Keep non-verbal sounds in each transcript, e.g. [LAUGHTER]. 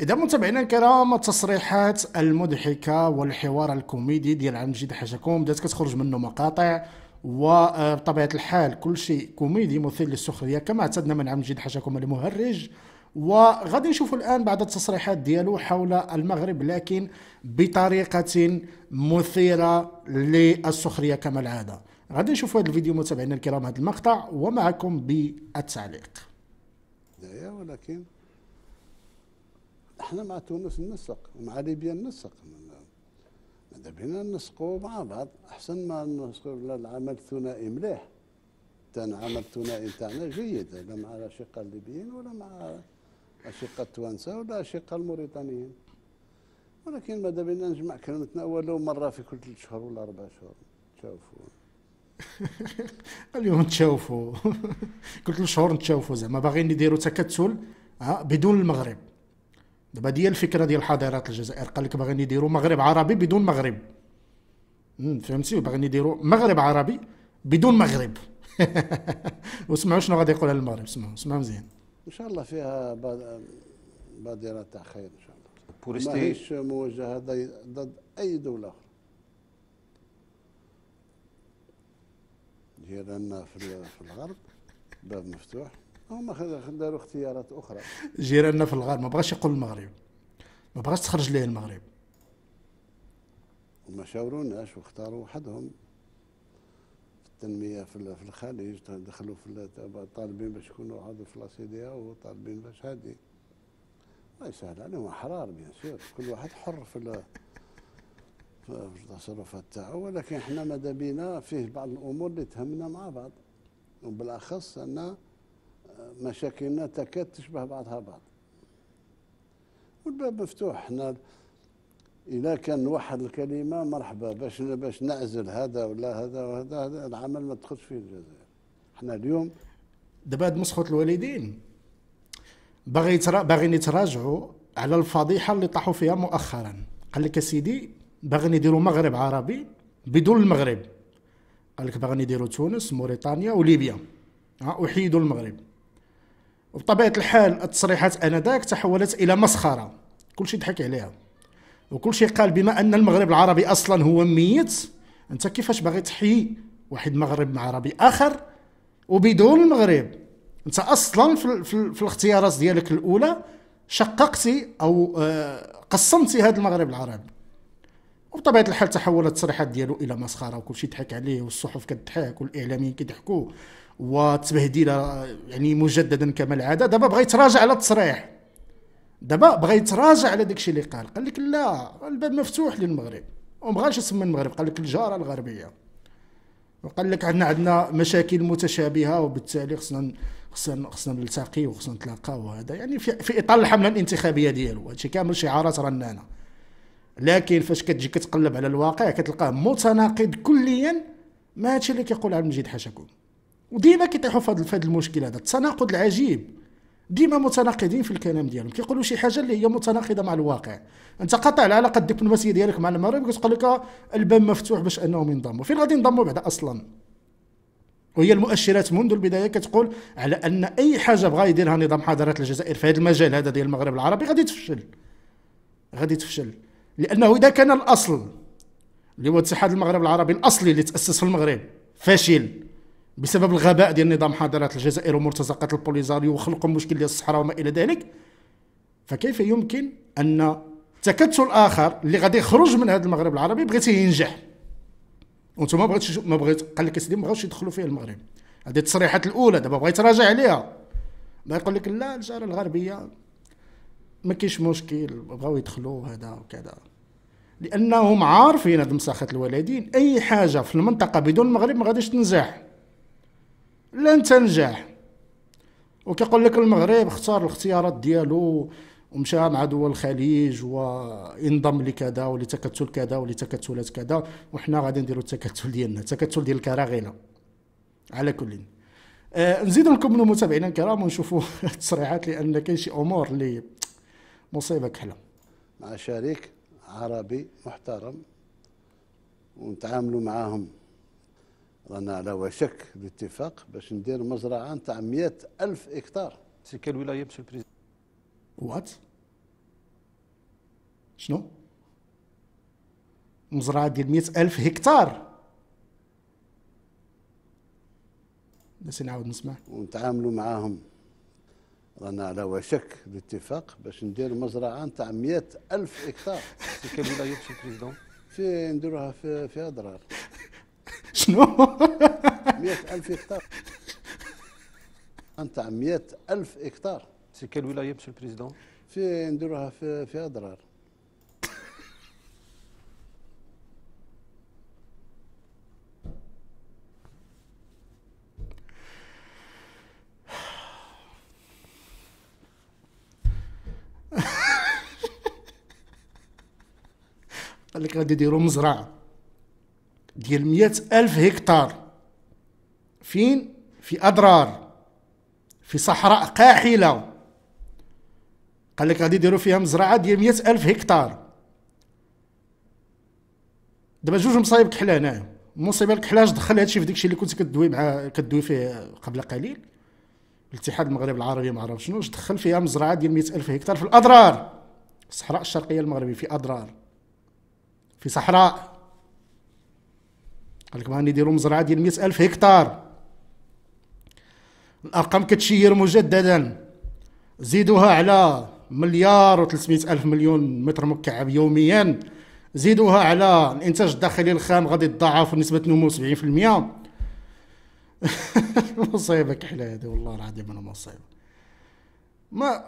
إذا متابعينا الكرام التصريحات المضحكة والحوار الكوميدي ديال عم جد حاجكم بدات كتخرج منه مقاطع وبطبيعة الحال كل شيء كوميدي مثير للسخرية كما اعتدنا من عم جد حاجكم المهرج وغادي نشوفوا الآن بعض التصريحات ديالو حول المغرب لكن بطريقة مثيرة للسخرية كما العادة غادي نشوفوا هذا الفيديو متابعينا الكرام هذا المقطع ومعكم بالتعليق ولكن احنا مع تونس ننسق ومع ليبيا ننسق ماذا بينا ننسقوا مع بعض احسن ما ننسقوا العمل الثنائي مليح تاعنا عمل الثنائي تاعنا جيد لا مع الاشقاء الليبيين ولا مع الاشقاء التوانسه ولا الاشقاء الموريتانيين ولكن ماذا بينا نجمع كلمتنا ولو مره في كل ثلاث شهور ولا اربع شهور تشوفوا [LAUGHS] اليوم تشوفوا [LAUGHS] كل ثلاث شهور تشوفوا زعما باغيين يديروا تكتل آه، بدون المغرب دابا دي الفكره ديال حضارات الجزائر قال لك باغيين يديروا مغرب عربي بدون مغرب فهمتي باغيين يديروا مغرب عربي بدون مغرب [LAUGHS] واسمعوا شنو غادي يقول على المغرب اسمعوا اسمعوا مزيان ان شاء الله فيها بادره تاع خير ان شاء الله بورستي ماهيش موجهه ضد اي دوله اخرى لان في الغرب باب مفتوح هما داروا اختيارات اخرى جيراننا في الغار ما بغاش يقول المغرب ما بغاش تخرج ليه المغرب وما شاوروناش واختاروا وحدهم في التنميه في الخليج دخلوا في طالبين باش يكونوا عضو في لاسيديا وطالبين باش هادي الله يسهل عليهم يعني احرار بيان سور كل واحد حر [LAUGHS] في في التصرفات تاعو ولكن احنا ماذا بينا فيه بعض الامور اللي تهمنا مع بعض وبالاخص ان مشاكلنا تكاد تشبه بعضها بعض والباب مفتوح احنا اذا كان نوحد الكلمه مرحبا باش باش نعزل هذا ولا هذا وهذا هذا العمل ما تدخلش فيه الجزائر احنا اليوم دابا هاد مسخوط الوالدين باغي يترا... باغيين يتراجعوا على الفضيحه اللي طاحوا فيها مؤخرا قال لك اسيدي باغيين يديروا مغرب عربي بدون المغرب قال لك باغيين يديروا تونس موريتانيا وليبيا وحيدوا المغرب وبطبيعه الحال التصريحات انذاك تحولت الى مسخره كلشي ضحك عليها وكلشي قال بما ان المغرب العربي اصلا هو ميت انت كيفاش باغي تحيي واحد مغرب عربي اخر وبدون المغرب انت اصلا في, في, في الاختيارات ديالك الاولى شققتي او آه، قسمتي هذا المغرب العربي وبطبيعه الحال تحولت التصريحات ديالو الى مسخره وكلشي ضحك عليه والصحف كتضحك والاعلاميين كيضحكوا وتبهديله يعني مجددا كما العاده دابا بغى يتراجع على التصريح دابا بغى يتراجع على داكشي اللي قال قال لك لا الباب مفتوح للمغرب وما بغاش يسمى المغرب قال لك الجاره الغربيه وقال لك عندنا عندنا مشاكل متشابهه وبالتالي خصنا خصنا خصنا نلتقي وخصنا نتلاقاو وهذا يعني في, في اطار الحمله الانتخابيه ديالو هادشي كامل شعارات رنانه لكن فاش كتجي كتقلب على الواقع كتلقاه متناقض كليا مع هادشي اللي كيقول عبد المجيد حاشاكم وديما كيطيحوا في هذا المشكل هذا التناقض العجيب ديما متناقضين في الكلام ديالهم كيقولوا شي حاجه اللي هي متناقضه مع الواقع انت قطع العلاقه الدبلوماسيه ديالك مع المغرب كتقول لك الباب مفتوح باش انهم ينضموا فين غادي ينضموا بعدا اصلا وهي المؤشرات منذ البدايه كتقول على ان اي حاجه بغا يديرها نظام حضارات الجزائر في هذا المجال هذا ديال المغرب العربي غادي تفشل غادي تفشل لانه اذا كان الاصل اللي هو اتحاد المغرب العربي الاصلي اللي تاسس في المغرب فاشل بسبب الغباء ديال نظام حاضرات الجزائر ومرتزقة البوليزاريو وخلق مشكل ديال الصحراء وما الى ذلك فكيف يمكن ان تكتل اخر اللي غادي يخرج من هذا المغرب العربي بغيتي ينجح وانتم ما بغيتش ما بغيت قال لك سيدي ما بغاوش يدخلوا فيه المغرب هذه التصريحات الاولى دابا بغيت يتراجع عليها ما يقول لك لا الجاره الغربيه ما كاينش مشكل بغاو يدخلوا هذا وكذا لانهم عارفين هاد مساخه الوالدين اي حاجه في المنطقه بدون المغرب ما غاديش تنجح لن تنجح وكيقول لك المغرب اختار الاختيارات ديالو ومشى مع دول الخليج وانضم لكذا ولتكتل كذا ولتكتلات كذا وحنا غادي نديرو التكتل ديالنا التكتل ديال الكراغينا على كل آه نزيد لكم المتابعين الكرام ونشوفوا [LAUGHS] التصريحات لان كاين شي امور اللي مصيبه كحله مع شريك عربي محترم ونتعاملوا معاهم رانا على وشك الاتفاق باش ندير مزرعه نتاع 100000 هكتار سي كال ولايه مسيو البريزيدون وات شنو مزرعه ديال 100000 هكتار بس نعاود نسمع ونتعاملوا معاهم رانا على وشك الاتفاق باش ندير مزرعه نتاع 100000 هكتار سي كال ولايه مسيو البريزيدون في نديروها في في اضرار شنو؟ 100000 هكتار انت 100000 هكتار سي كال ولايه مسيو البريزيدون؟ في نديروها في في اضرار قال لك غادي يديروا مزرعه ديال مئة ألف هكتار فين في أضرار في صحراء قاحلة قال لك غادي يديروا فيها مزرعة ديال مئة ألف هكتار دابا جوج مصايب كحلة هنايا المصيبة الكحلاش دخل هادشي في داكشي اللي كنت كدوي مع كدوي فيه قبل قليل الاتحاد المغربي العربي ما عرف شنو دخل فيها مزرعة ديال مئة ألف هكتار في الأضرار الصحراء الشرقية المغربية في أضرار في صحراء قال لكم نديرو مزرعه ديال 100000 هكتار الارقام كتشير مجددا زيدوها على مليار و 300 الف مليون متر مكعب يوميا زيدوها على الانتاج الداخلي الخام غادي يتضاعف بنسبه نمو 70% [LAUGHS] مصيبه كحله هذه والله العظيم انا مصيبه ما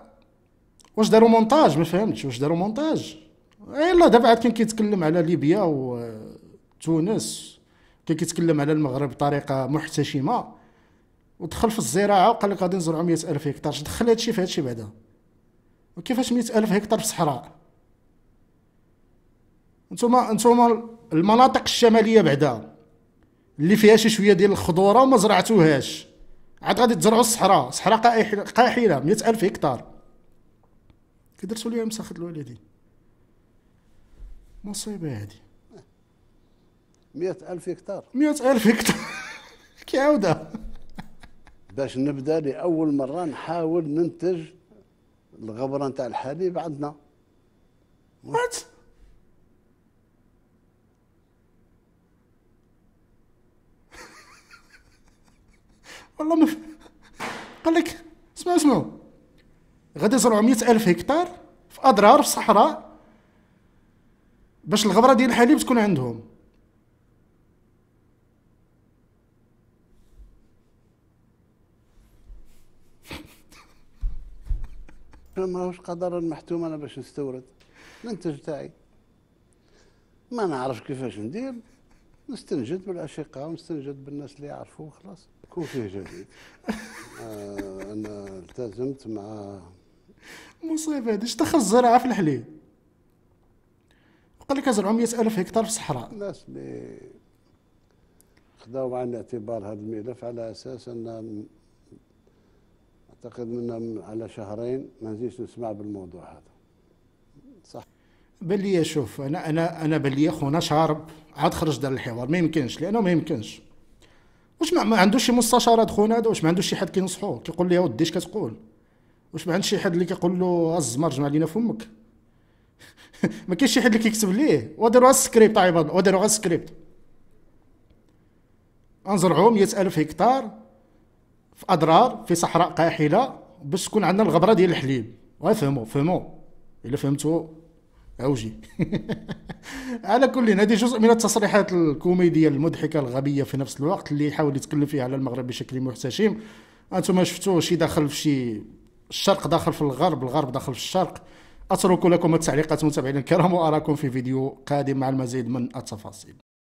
واش داروا مونتاج ما فهمتش واش داروا مونتاج يلا دابا عاد كان كيتكلم على ليبيا وتونس كان كيتكلم على المغرب بطريقه محتشمه ودخل في الزراعه وقال لك غادي نزرعوا 100000 هكتار دخل هادشي في هادشي بعدا وكيفاش 100000 هكتار في الصحراء انتوما انتوما المناطق الشماليه بعدا اللي فيها شي شويه ديال الخضوره وما زرعتوهاش عاد غادي تزرعوا الصحراء صحراء قاحله 100000 هكتار كي درتو ليها مساخه الوالدين مصيبه هذه 100000 هكتار 100000 هكتار [LAUGHS] كيعاودها باش نبدا لأول مرة نحاول ننتج الغبرة نتاع الحليب عندنا وات [LAUGHS] والله ما قال لك اسمع اسمع غادي يزرعوا 100000 هكتار في أضرار في الصحراء باش الغبرة ديال الحليب تكون عندهم ما هوش محتوم انا باش نستورد المنتج تاعي ما نعرفش كيفاش ندير نستنجد بالاشقاء ونستنجد بالناس اللي يعرفوا خلاص يكون فيه جديد [LAUGHS] آه انا التزمت مع مصيبه هذه تخص الزراعه في الحليب قال لك ازرعوا 100000 هكتار في الصحراء الناس اللي خداو بعين الاعتبار هذا الملف على اساس ان اعتقد من على شهرين ما نزيدش نسمع بالموضوع هذا صح بلي شوف انا انا انا بلي خونا شارب عاد خرج دار الحوار ما يمكنش لانه ما يمكنش واش ما, عندوش شي مستشارات خونا هذا واش ما عندوش شي حد كينصحو كيقول لي ودي اش كتقول واش ما عندش شي حد اللي كيقول له الزمر جمع لينا فمك [LAUGHS] ما كاينش شي حد اللي كيكتب ليه وداروا غير السكريبت عباد وداروا غير السكريبت نزرعوا 100000 هكتار في اضرار في صحراء قاحله باش تكون عندنا الغبره ديال الحليب وفهموا فهموا الا فهمتوا اوجي [LAUGHS] على كل هذه جزء من التصريحات الكوميديه المضحكه الغبيه في نفس الوقت اللي يحاول يتكلم فيها على المغرب بشكل محتشم انتم شفتوا شي داخل في شي الشرق داخل في الغرب الغرب داخل في الشرق اترك لكم التعليقات متابعينا الكرام واراكم في فيديو قادم مع المزيد من التفاصيل